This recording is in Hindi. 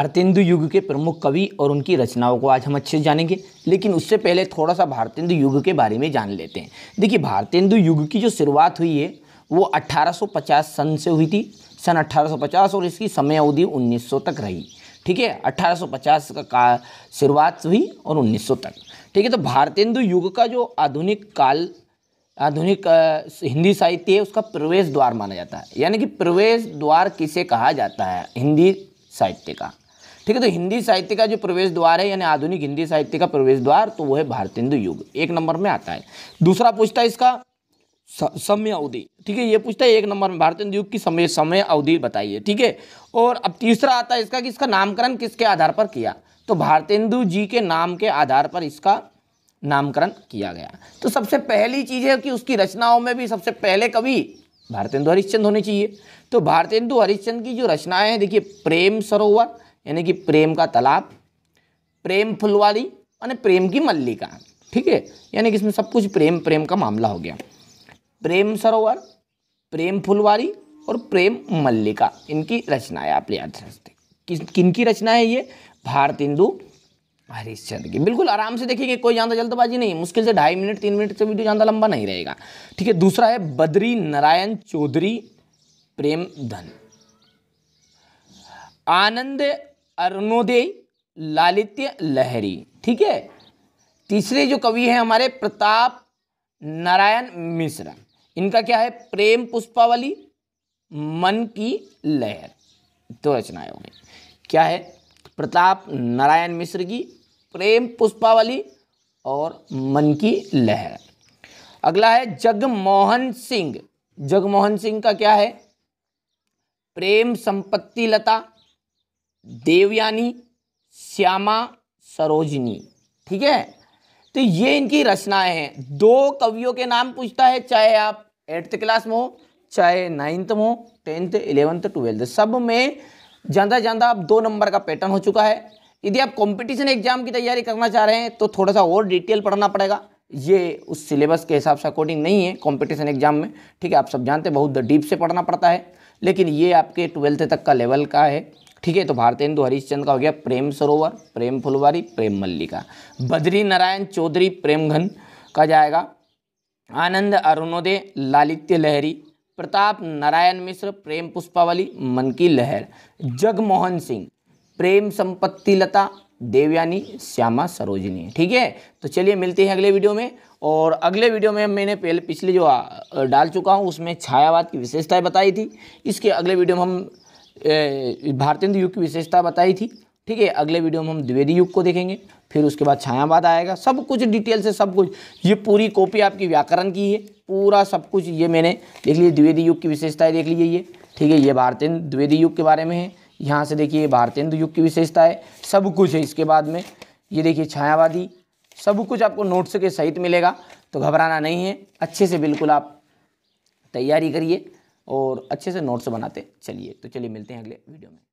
भारतेंदु युग के प्रमुख कवि और उनकी रचनाओं को आज हम अच्छे से जानेंगे लेकिन उससे पहले थोड़ा सा भारतेंदु युग के बारे में जान लेते हैं देखिए भारतेंदु युग की जो शुरुआत हुई है वो 1850 सन से हुई थी सन 1850 और इसकी समय अवधि 1900 तक रही ठीक है 1850 का, का शुरुआत हुई और 1900 तक ठीक है तो भारतेंदु युग का जो आधुनिक काल आधुनिक हिंदी साहित्य है उसका प्रवेश द्वार माना जाता है यानी कि प्रवेश द्वार किसे कहा जाता है हिंदी साहित्य का ठीक है तो हिंदी साहित्य का जो प्रवेश द्वार है यानी आधुनिक हिंदी साहित्य का प्रवेश द्वार तो वो है भारतेंदु युग एक नंबर में आता है दूसरा पूछता है इसका समय अवधि ठीक है ये पूछता है एक नंबर में भारतेंदु युग की समय समय अवधि बताइए ठीक है और अब तीसरा आता है इसका कि इसका नामकरण किसके आधार पर किया तो भारतेंदु जी के नाम के आधार पर इसका नामकरण किया गया तो सबसे पहली चीज़ है कि उसकी रचनाओं में भी सबसे पहले कवि भारतेंदु हरिश्चंद होने चाहिए तो भारतेंदु हरिश्चंद की जो रचनाएं हैं देखिए प्रेम सरोवर यानी कि प्रेम का तालाब प्रेम फुलवारी और प्रेम की मल्लिका ठीक है यानी कि इसमें सब कुछ प्रेम प्रेम का मामला हो गया प्रेम सरोवर प्रेम फुलवारी और प्रेम मल्लिका इनकी रचना है आप याद रखते किन की रचना है ये भारत भारतेंदु हरिश्चंद्र की बिल्कुल आराम से देखिए कोई ज़्यादा जल्दबाजी नहीं मुश्किल से ढाई मिनट तीन मिनट से वीडियो ज़्यादा लंबा नहीं रहेगा ठीक है दूसरा है बद्री नारायण चौधरी प्रेम धन आनंद अरुणोदय लालित्य लहरी ठीक है तीसरे जो कवि हैं हमारे प्रताप नारायण मिश्रा इनका क्या है प्रेम पुष्पावली मन की लहर तो रचनाएं हो गई क्या है प्रताप नारायण मिश्र की प्रेम पुष्पावली और मन की लहर अगला है जगमोहन सिंह जगमोहन सिंह का क्या है प्रेम संपत्ति लता देवयानी श्यामा सरोजनी ठीक है तो ये इनकी रचनाएं हैं दो कवियों के नाम पूछता है चाहे आप एट्थ क्लास में हो चाहे नाइन्थ में हो टेंथ इलेवंथ ट्वेल्थ सब में ज़्यादा ज़्यादा आप दो नंबर का पैटर्न हो चुका है यदि आप कंपटीशन एग्जाम की तैयारी करना चाह रहे हैं तो थोड़ा सा और डिटेल पढ़ना पड़ेगा ये उस सिलेबस के हिसाब से अकॉर्डिंग नहीं है कंपटीशन एग्जाम में ठीक है आप सब जानते हैं बहुत डीप से पढ़ना पड़ता है लेकिन ये आपके ट्वेल्थ तक का लेवल का है ठीक है तो भारतेंदु हरिश्चंद का हो गया प्रेम सरोवर प्रेम फुलवारी प्रेम मल्लिका बद्री नारायण चौधरी प्रेमघन का जाएगा आनंद अरुणोदय लालित्य लहरी प्रताप नारायण मिश्र प्रेम पुष्पावली मन की लहर जगमोहन सिंह प्रेम संपत्ति लता देवयानी श्यामा सरोजनी ठीक है तो चलिए मिलते हैं अगले वीडियो में और अगले वीडियो में मैंने पहले पिछले जो डाल चुका हूँ उसमें छायावाद की विशेषताएं बताई थी इसके अगले वीडियो में हम भारतेंद्र युग की विशेषता बताई थी ठीक है अगले वीडियो में हम द्विवेदी युग को देखेंगे फिर उसके बाद छायावाद आएगा सब कुछ डिटेल से सब कुछ ये पूरी कॉपी आपकी व्याकरण की है पूरा सब कुछ ये मैंने देख लीजिए द्विवेदी युग की विशेषताएं देख लीजिए ये ठीक है ये भारतेंद्र द्विवेदी युग के बारे में है यहाँ से देखिए भारतेंद्र युग की विशेषता है सब कुछ है इसके बाद में ये देखिए छायावादी सब कुछ आपको नोट्स के सहित मिलेगा तो घबराना नहीं है अच्छे से बिल्कुल आप तैयारी करिए और अच्छे से नोट्स बनाते चलिए तो चलिए मिलते हैं अगले वीडियो में